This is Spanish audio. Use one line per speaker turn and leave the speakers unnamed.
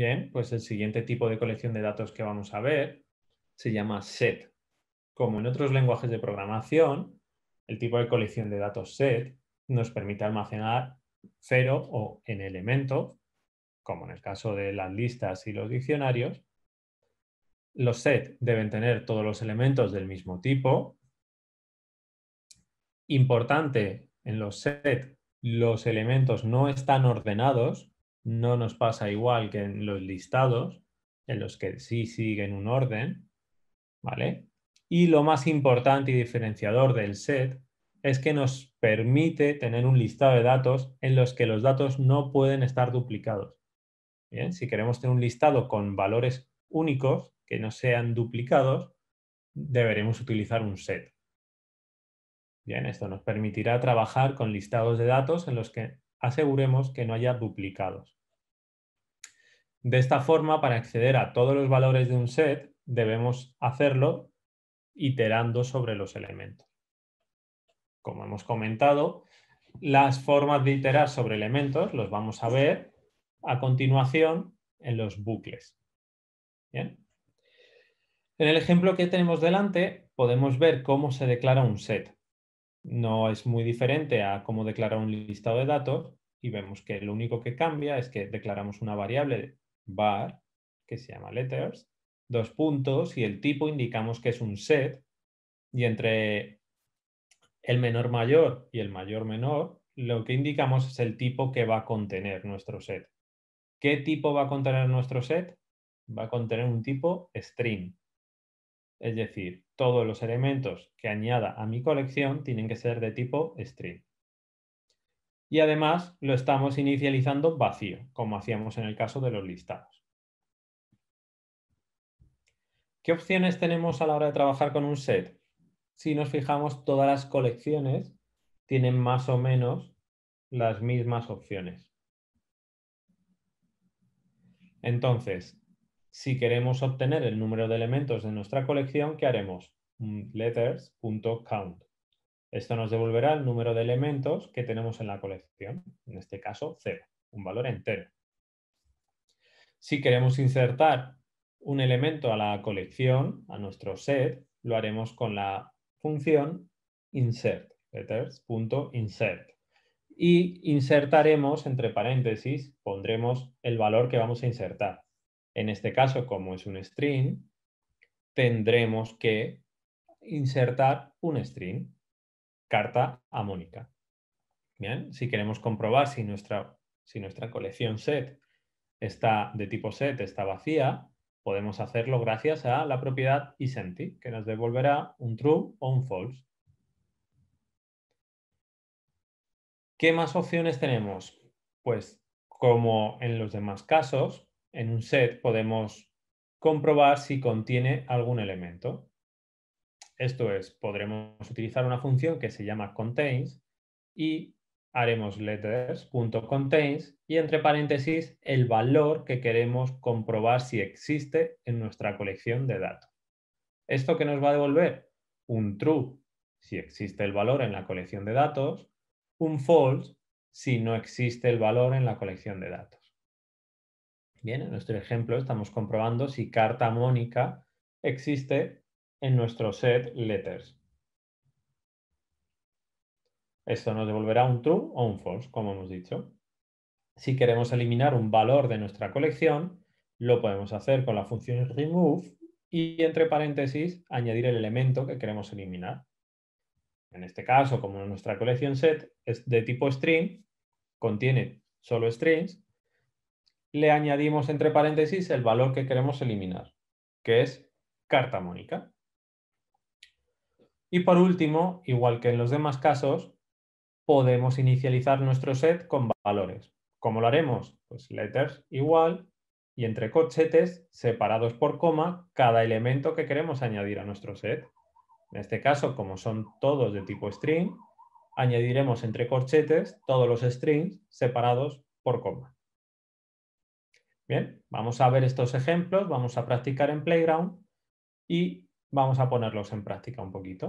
Bien, pues el siguiente tipo de colección de datos que vamos a ver se llama set. Como en otros lenguajes de programación, el tipo de colección de datos set nos permite almacenar cero o en elementos, como en el caso de las listas y los diccionarios. Los set deben tener todos los elementos del mismo tipo. Importante, en los set los elementos no están ordenados, no nos pasa igual que en los listados, en los que sí siguen un orden, ¿vale? Y lo más importante y diferenciador del set es que nos permite tener un listado de datos en los que los datos no pueden estar duplicados. si queremos tener un listado con valores únicos que no sean duplicados, deberemos utilizar un set. Bien, esto nos permitirá trabajar con listados de datos en los que aseguremos que no haya duplicados. De esta forma, para acceder a todos los valores de un set, debemos hacerlo iterando sobre los elementos. Como hemos comentado, las formas de iterar sobre elementos los vamos a ver a continuación en los bucles. ¿Bien? En el ejemplo que tenemos delante podemos ver cómo se declara un set. No es muy diferente a cómo declara un listado de datos y vemos que lo único que cambia es que declaramos una variable bar que se llama letters, dos puntos y el tipo indicamos que es un set y entre el menor mayor y el mayor menor lo que indicamos es el tipo que va a contener nuestro set. ¿Qué tipo va a contener nuestro set? Va a contener un tipo string. Es decir, todos los elementos que añada a mi colección tienen que ser de tipo string y además lo estamos inicializando vacío, como hacíamos en el caso de los listados. ¿Qué opciones tenemos a la hora de trabajar con un set? Si nos fijamos, todas las colecciones tienen más o menos las mismas opciones. Entonces, si queremos obtener el número de elementos de nuestra colección, ¿qué haremos? Letters.count. Esto nos devolverá el número de elementos que tenemos en la colección, en este caso 0, un valor entero. Si queremos insertar un elemento a la colección, a nuestro set, lo haremos con la función insert, letters.insert. Y insertaremos, entre paréntesis, pondremos el valor que vamos a insertar. En este caso, como es un string, tendremos que insertar un string carta a Mónica. Bien, si queremos comprobar si nuestra, si nuestra colección set está de tipo set está vacía, podemos hacerlo gracias a la propiedad isEmpty, que nos devolverá un true o un false. ¿Qué más opciones tenemos? Pues como en los demás casos, en un set podemos comprobar si contiene algún elemento. Esto es, podremos utilizar una función que se llama contains y haremos letters.contains y entre paréntesis el valor que queremos comprobar si existe en nuestra colección de datos. ¿Esto que nos va a devolver? Un true si existe el valor en la colección de datos, un false si no existe el valor en la colección de datos. Bien, en nuestro ejemplo estamos comprobando si carta Mónica existe en nuestro set letters. Esto nos devolverá un true o un false, como hemos dicho. Si queremos eliminar un valor de nuestra colección, lo podemos hacer con la función remove y entre paréntesis añadir el elemento que queremos eliminar. En este caso, como nuestra colección set es de tipo string, contiene solo strings, le añadimos entre paréntesis el valor que queremos eliminar, que es carta Mónica. Y por último, igual que en los demás casos, podemos inicializar nuestro set con valores. ¿Cómo lo haremos? Pues letters igual y entre corchetes separados por coma cada elemento que queremos añadir a nuestro set. En este caso, como son todos de tipo string, añadiremos entre corchetes todos los strings separados por coma. Bien, vamos a ver estos ejemplos, vamos a practicar en Playground y Vamos a ponerlos en práctica un poquito.